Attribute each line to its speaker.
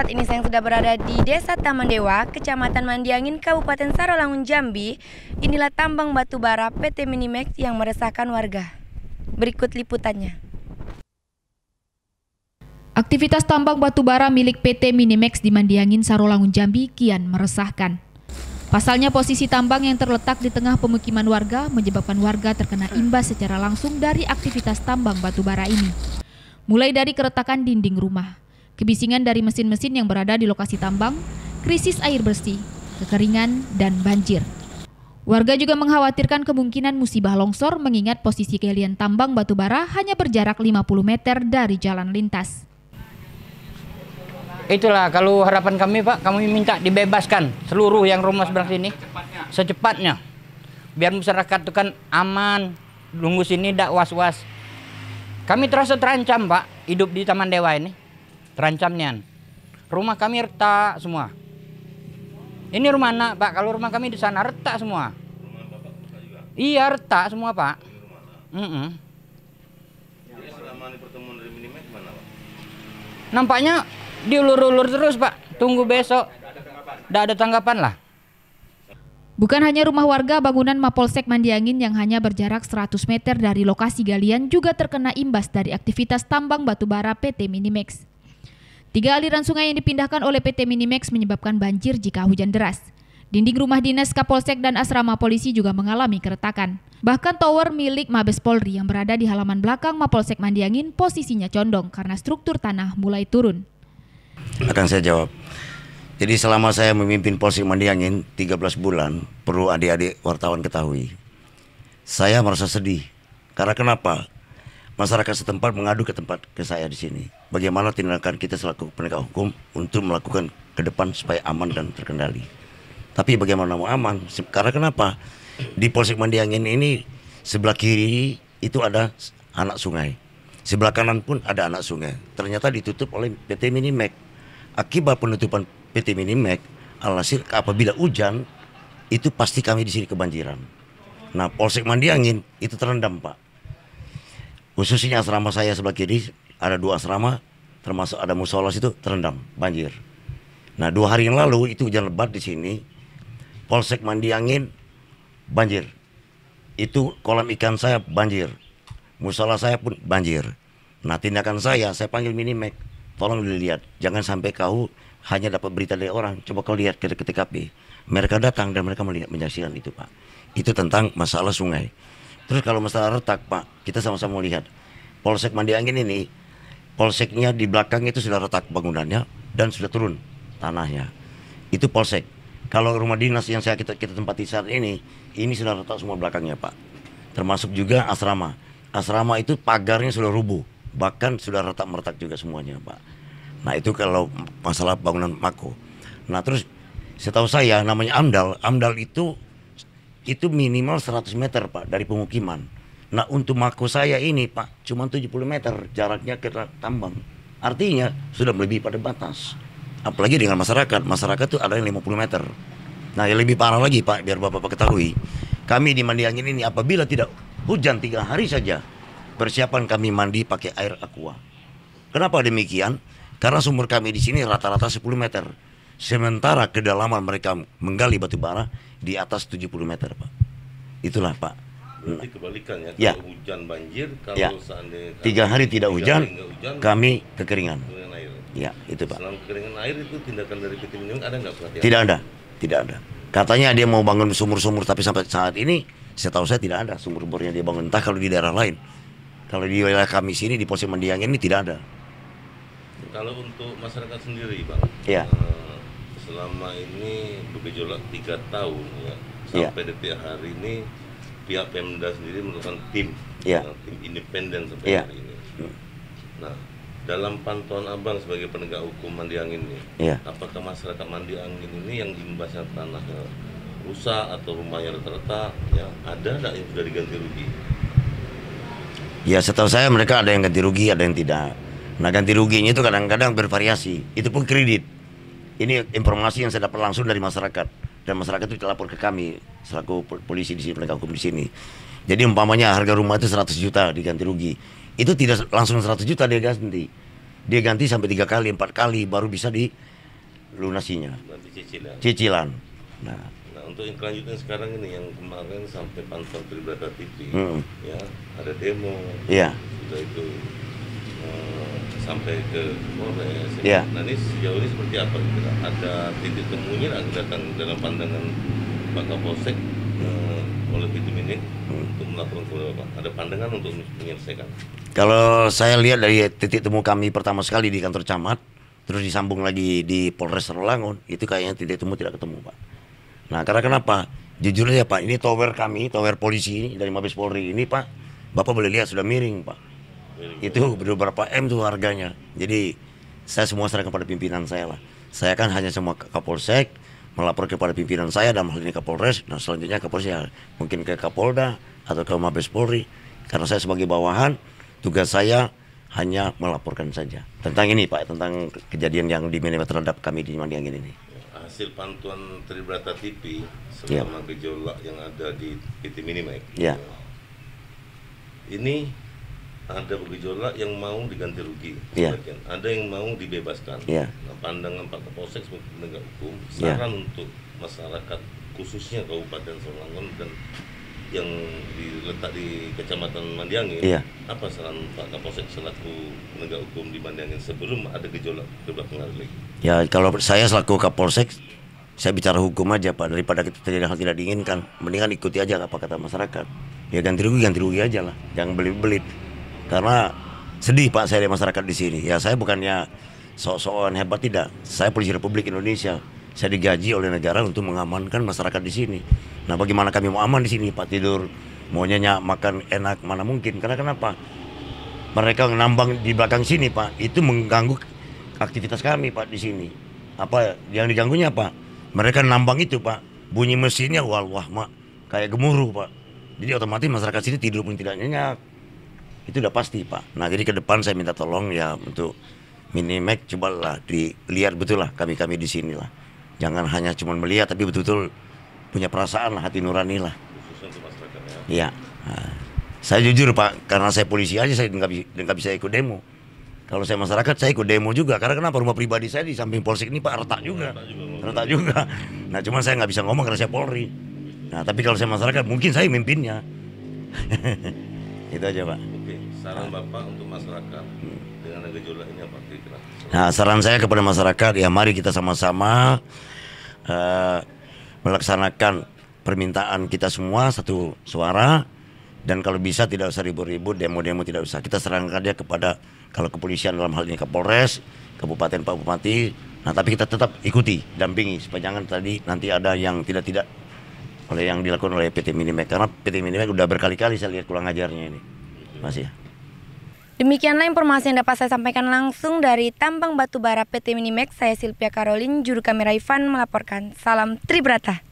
Speaker 1: saat ini saya sudah berada di Desa Taman Dewa, Kecamatan Mandiangin, Kabupaten Sarolangun, Jambi. Inilah tambang batu bara PT Minimax yang meresahkan warga. Berikut liputannya. Aktivitas tambang batu bara milik PT Minimax di Mandiangin, Sarolangun, Jambi kian meresahkan. Pasalnya posisi tambang yang terletak di tengah pemukiman warga menyebabkan warga terkena imbas secara langsung dari aktivitas tambang batu bara ini. Mulai dari keretakan dinding rumah, kebisingan dari mesin-mesin yang berada di lokasi tambang, krisis air bersih, kekeringan, dan banjir. Warga juga mengkhawatirkan kemungkinan musibah longsor mengingat posisi galian tambang batu bara hanya berjarak 50 meter dari jalan lintas. Itulah kalau harapan kami Pak, kami minta dibebaskan seluruh yang rumah sebelah sini secepatnya. Biar masyarakat itu kan aman, nunggu sini tidak was-was. Kami terasa terancam Pak, hidup di Taman Dewa ini terancam nian rumah kami retak semua ini rumah anak pak kalau rumah kami di sana retak semua Rumah Bapak juga. iya retak semua pak mm -mm.
Speaker 2: Jadi selama ini pertemuan dari minimet gimana pak?
Speaker 1: Nampaknya diulur-ulur terus pak, tunggu besok. Tidak ada tanggapan lah. Bukan hanya rumah warga, bangunan Mapolsek Mandiangin yang hanya berjarak 100 meter dari lokasi galian juga terkena imbas dari aktivitas tambang batubara PT Minimax. Tiga aliran sungai yang dipindahkan oleh PT Minimax menyebabkan banjir jika hujan deras. Dinding rumah dinas Kapolsek dan asrama polisi juga mengalami keretakan. Bahkan tower milik Mabes Polri yang berada di halaman belakang Mapolsek Mandiangin posisinya condong karena struktur tanah mulai turun.
Speaker 3: Akan saya jawab. Jadi selama saya memimpin Polsek Mandiangin 13 bulan, perlu adik-adik wartawan ketahui. Saya merasa sedih. Karena kenapa? masyarakat setempat mengadu ke tempat ke saya di sini. Bagaimana tindakan kita selaku penegak hukum untuk melakukan ke depan supaya aman dan terkendali. Tapi bagaimana mau aman? Karena kenapa? Di Polsek Mandiangin ini sebelah kiri itu ada anak sungai. Sebelah kanan pun ada anak sungai. Ternyata ditutup oleh PT Minimax. Akibat penutupan PT Minimax, alhasil apabila hujan itu pasti kami di sini kebanjiran. Nah, Polsek Mandiangin itu terendam, Pak khususnya asrama saya sebelah kiri ada dua asrama termasuk ada musola situ terendam banjir. Nah dua hari yang lalu itu hujan lebat di sini Polsek mandi angin banjir. Itu kolam ikan saya banjir. Musola saya pun banjir. Nah tindakan saya, saya panggil Minimax. Tolong dilihat, jangan sampai kau hanya dapat berita dari orang. Coba kau lihat ke TKP. Mereka datang dan mereka melihat menyaksikan itu Pak. Itu tentang masalah sungai. Terus kalau masalah retak Pak, kita sama-sama lihat. Polsek Mandi Angin ini, polseknya di belakang itu sudah retak bangunannya dan sudah turun tanahnya. Itu polsek. Kalau rumah dinas yang saya kita, kita tempati saat ini, ini sudah retak semua belakangnya Pak. Termasuk juga asrama. Asrama itu pagarnya sudah rubuh, bahkan sudah retak meretak juga semuanya Pak. Nah itu kalau masalah bangunan mako. Nah terus setahu saya namanya AMDAL, AMDAL itu itu minimal 100 meter Pak dari pemukiman. Nah untuk mako saya ini Pak cuma 70 meter jaraknya ke tambang. Artinya sudah melebihi pada batas. Apalagi dengan masyarakat, masyarakat itu ada yang 50 meter. Nah yang lebih parah lagi Pak biar Bapak bapak ketahui. Kami di mandi angin ini apabila tidak hujan tiga hari saja persiapan kami mandi pakai air aqua. Kenapa demikian? Karena sumur kami di sini rata-rata 10 meter Sementara kedalaman mereka menggali batu bara di atas 70 meter, Pak. Itulah, Pak.
Speaker 2: Berarti kebalikan ya, ya. kalau hujan banjir, kalau ya. seandainya tiga hari tidak tiga hujan, hari hujan, kami
Speaker 3: kekeringan. air.
Speaker 2: Ya, itu Pak. Selama kekeringan air itu tindakan dari PT Minyak ada nggak Pak? Tidak ada,
Speaker 3: tidak ada. Katanya dia mau bangun sumur-sumur, tapi sampai saat ini saya tahu saya tidak ada sumur sumurnya dia bangun. Entah kalau di daerah lain, kalau di wilayah kami sini di posisi Mendiang ini tidak ada.
Speaker 2: Kalau untuk masyarakat sendiri, Pak. Ya. Uh, selama ini bergejolak tiga tahun ya iya. sampai yeah. detik hari ini pihak Pemda sendiri melakukan tim yeah. ya, tim independen sampai yeah. hari ini. Nah dalam pantauan abang sebagai penegak hukum mandi angin ini, yeah. apakah masyarakat mandi angin ini yang imbasnya tanah rusak atau rumahnya rata-rata ya ada tidak yang sudah diganti rugi?
Speaker 3: Ya setahu saya mereka ada yang ganti rugi ada yang tidak. Nah ganti ruginya itu kadang-kadang bervariasi. Itu pun kredit ini informasi yang saya dapat langsung dari masyarakat dan masyarakat itu lapor ke kami selaku polisi di sini penegak hukum di sini jadi umpamanya harga rumah itu 100 juta diganti rugi itu tidak langsung 100 juta dia ganti dia ganti sampai tiga kali empat kali baru bisa dilunasinya cicilan. cicilan nah.
Speaker 2: nah untuk yang kelanjutan sekarang ini yang kemarin sampai pantau berita TV hmm. ya ada demo ya sudah itu sampai ke Polres. Ya. Nah ini sejauh ini seperti apa? Ada titik temunya nggak datang dalam pandangan Pak Kapolsek uh, oleh tim ini hmm. untuk melakukan apa? Ada pandangan untuk menyelesaikan?
Speaker 3: Kalau saya lihat dari titik temu kami pertama sekali di kantor camat, terus disambung lagi di Polres Rolangon, itu kayaknya titik temu tidak ketemu pak. Nah karena kenapa? Jujur aja pak, ini tower kami, tower polisi ini dari Mabes Polri ini pak, bapak boleh lihat sudah miring pak itu beberapa M tuh harganya. Jadi saya semua serahkan kepada pimpinan saya lah. Saya kan hanya semua Kapolsek melapor kepada pimpinan saya dan hal ini Kapolres dan selanjutnya Kapolres ya mungkin ke Kapolda atau ke Mabes Polri karena saya sebagai bawahan tugas saya hanya melaporkan saja tentang ini Pak tentang kejadian yang di terhadap kami di Mandiang ini
Speaker 2: hasil pantuan Tribrata TV selama yeah. yang ada di PT Minimax. Yeah. Ini ada bergejolak yang mau diganti rugi, yeah. ada yang mau dibebaskan. Yeah. Nah, pandangan Pak Kapolsek sebagai penegak hukum, iya. saran yeah. untuk masyarakat khususnya Kabupaten Solangon dan yang diletak di Kecamatan Mandiangin, yeah. apa saran Pak Kapolsek selaku penegak hukum di Mandiangin sebelum ada gejolak kebelakangan lagi?
Speaker 3: Ya kalau saya selaku Kapolsek saya bicara hukum aja pak daripada kita terjadi hal tidak diinginkan mendingan ikuti aja apa kata masyarakat ya ganti rugi ganti rugi aja lah jangan belit belit karena sedih Pak saya di masyarakat di sini. Ya saya bukannya sok-sokan hebat tidak. Saya polisi Republik Indonesia. Saya digaji oleh negara untuk mengamankan masyarakat di sini. Nah, bagaimana kami mau aman di sini, Pak tidur, mau nyenyak makan enak mana mungkin? Karena kenapa? Mereka nambang di belakang sini, Pak. Itu mengganggu aktivitas kami, Pak, di sini. Apa yang diganggunya, apa? Mereka nambang itu, Pak. Bunyi mesinnya wah wah, Mak. Kayak gemuruh, Pak. Jadi otomatis masyarakat sini tidur pun tidak nyenyak itu udah pasti Pak. Nah jadi ke depan saya minta tolong ya untuk Minimax cobalah dilihat betul lah kami-kami di sini lah. Jangan hanya cuma melihat tapi betul-betul punya perasaan lah, hati nurani lah. Ya. Iya. ya. saya jujur Pak, karena saya polisi aja saya nggak nggak bisa ikut demo. Kalau saya masyarakat saya ikut demo juga karena kenapa rumah pribadi saya di samping polsek ini Pak retak juga. Retak juga. Nah, cuman saya nggak bisa ngomong karena saya Polri. Nah, tapi kalau saya masyarakat mungkin saya mimpinnya.
Speaker 2: Itu aja, Pak saran Bapak untuk masyarakat dengan gejolak ini apa kira Nah,
Speaker 3: saran saya kepada masyarakat ya mari kita sama-sama uh, melaksanakan permintaan kita semua satu suara dan kalau bisa tidak usah ribut-ribut demo-demo tidak usah kita serangkan dia kepada kalau kepolisian dalam hal ini Kapolres Kabupaten Pak Bupati nah tapi kita tetap ikuti dampingi supaya tadi nanti ada yang tidak tidak oleh yang dilakukan oleh PT Minimax karena PT Minimax udah berkali-kali saya lihat kurang ajarnya ini masih ya
Speaker 1: Demikianlah informasi yang dapat saya sampaikan langsung dari Tambang batu bara PT Minimax. Saya Silvia Karolin, juru kamera Ivan melaporkan. Salam Tribrata.